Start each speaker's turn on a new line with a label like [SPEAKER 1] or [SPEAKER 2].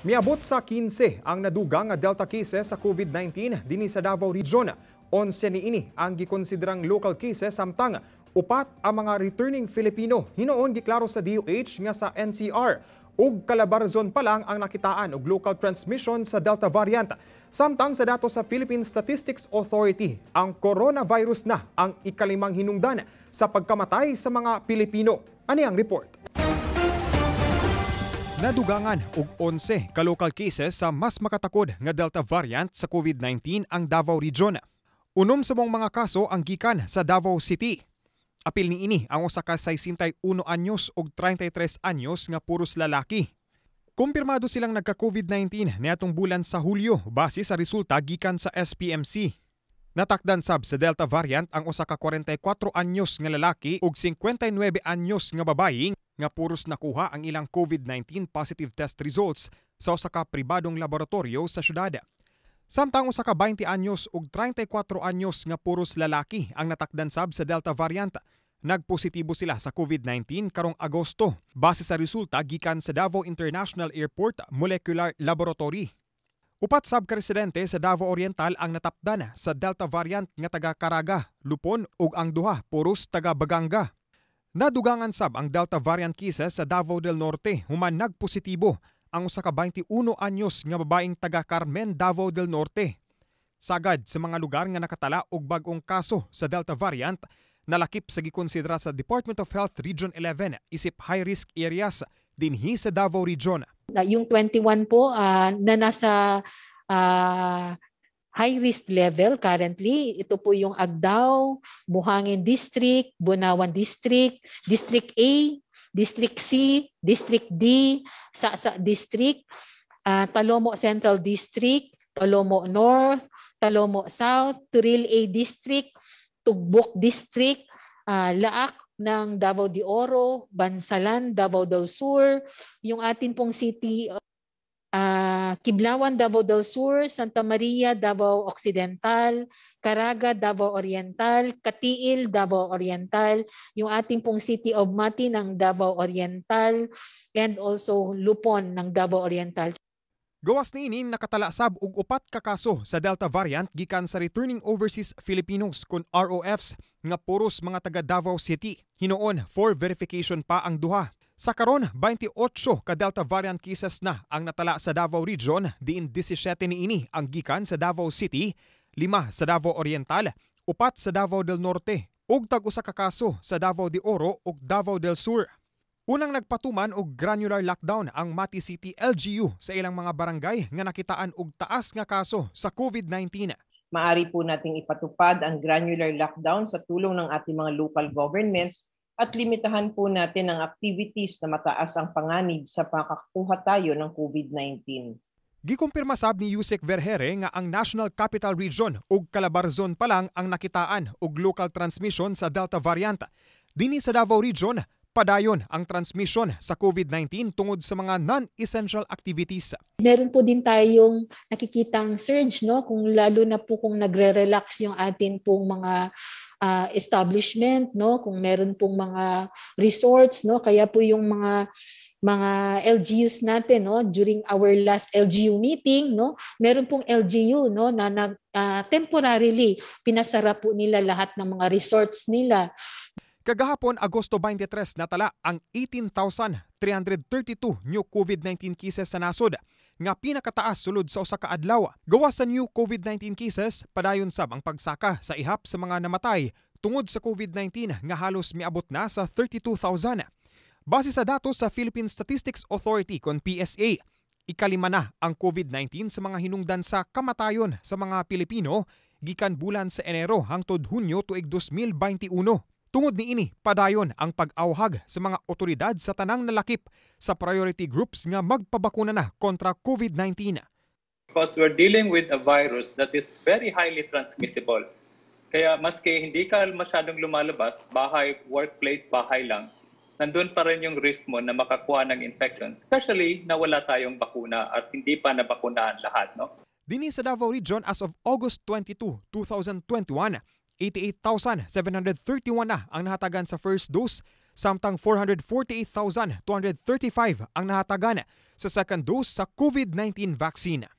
[SPEAKER 1] Miabot sa 15 ang nadugang nga Delta cases sa COVID-19 dinhi sa Davao Region. 11 niini ang gikonsiderang local cases samtang upat ang mga returning Filipino hinoon giklaro sa DOH nga sa NCR ug Calabarzon pa lang ang nakitaan og local transmission sa Delta variant. Samtang sa dato sa Philippine Statistics Authority, ang coronavirus na ang ikalimang hinungdan sa pagkamatay sa mga Pilipino. Ani ang report? Nadugangan og 11 ka local cases sa mas makatakod nga Delta variant sa COVID-19 ang Davao Region. Unom sa mong mga kaso ang gikan sa Davao City. Apil ni ini ang usa ka 61 anyos og 33 anyos nga puros lalaki. Kumpirmado silang nagka-COVID-19 niadtong bulan sa Hulyo base sa resulta gikan sa SPMC. Natakdan sab sa Delta variant ang usa ka 44 e anyos nga lalaki ug 59 e anyos nga babayi nga purus nakuha ang ilang COVID-19 positive test results sa usa ka pribadong laboratorio sa syudad. Samtang usa ka 20 anyos ug 34 e anyos nga purus lalaki ang natakdan sab sa Delta variant. Nagpositibo sila sa COVID-19 karong Agosto base sa resulta gikan sa Davao International Airport Molecular Laboratory Upat sab ka sa Davao Oriental ang natapdan sa Delta variant nga taga Karaga, Lupon ug ang duha puros taga Baganga. Nadugangan sab ang Delta variant cases sa Davao del Norte human nagpositibo ang usa ka 21 anyos nga babaeng taga Carmen, Davao del Norte. Sagad sa mga lugar nga nakatala og bag-ong kaso sa Delta variant, nalakip sa gikonsidera sa Department of Health Region 11 isip high-risk areas dinhi sa Davao Region
[SPEAKER 2] na Yung 21 po uh, na nasa uh, high risk level currently, ito po yung Agdao, Buhangin District, Bunawan District, District A, District C, District D, Sasa District, uh, Talomo Central District, Talomo North, Talomo South, Turil A District, Tugbok District, uh, Laak ng Davao de Oro, Bansalan, Davao del Sur, yung atin pong city uh, Kiblawan, Davao del Sur, Santa Maria, Davao Occidental, Caraga, Davao Oriental, Katiil, Davao Oriental, yung ating pong City of Mati ng Davao Oriental, and also Lupon ng Davao Oriental.
[SPEAKER 1] Gawas ninin nakatalasab og upat ka kaso sa Delta variant gikan sa returning overseas Filipinos kun ROFs nga puros mga taga Davao City. Hinoon, for verification pa ang duha. Sa karon 28 ka Delta variant cases na ang natala sa Davao Region, diin 17 niini ang gikan sa Davao City, 5 sa Davao Oriental, 4 sa Davao del Norte, ug tag usa ka kaso sa Davao de Oro ug Davao del Sur. Unang nagpatuman og granular lockdown ang Mati City LGU sa ilang mga barangay nga nakitaan og taas nga kaso sa COVID-19.
[SPEAKER 2] Maari po nating ipatupad ang granular lockdown sa tulong ng ating mga local governments at limitahan po natin ang activities na mataas ang panganib sa pakakuha tayo ng COVID-19.
[SPEAKER 1] Gikumpirma sab ni Yusek Verhere nga ang National Capital Region ug Calabar Zone pa lang ang nakitaan og local transmission sa Delta variant. Dini sa Davao Region, Padayon ang transmission sa COVID-19 tungod sa mga non-essential activities.
[SPEAKER 2] Meron po din tayong nakikitang surge no kung lalo na po kung nagre-relax yung atin pong mga uh, establishment no kung meron pong mga resorts no kaya po yung mga mga LGUs natin no during our last LGU meeting no meron pong LGU no na nag uh, temporarily pinasara po nila lahat ng mga resorts nila Kagahapon,
[SPEAKER 1] Agosto 23, natala ang 18,332 new COVID-19 cases sa nasod nga pinakataas sulod sa usa ka adlaw. Gawa sa new COVID-19 cases, padayon sab ang pagsaka sa ihap sa mga namatay tungod sa COVID-19 nga halos miabot na sa 32,000. Base sa datos sa Philippine Statistics Authority kon PSA, ikalima na ang COVID-19 sa mga hinungdan sa kamatayon sa mga Pilipino gikan bulan sa Enero hangtod Hunyo tuig 2021. Tungod ni ini, padayon ang pag-awhag sa mga otoridad sa tanang nalakip sa priority groups nga magpabakuna na kontra COVID-19. Because we're dealing with a virus that is very highly transmissible. Kaya maski hindi ka masyadong lumalabas, bahay, workplace, bahay lang, nandun pa rin yung risk mo na makakuha ng infection, especially na wala tayong bakuna at hindi pa nabakunahan lahat. No? Dini sa Davao Region as of August 22, 2021, 88,731 na ang nahatagan sa first dose samtang 448,235 ang nahatagan sa second dose sa COVID-19 vaccine.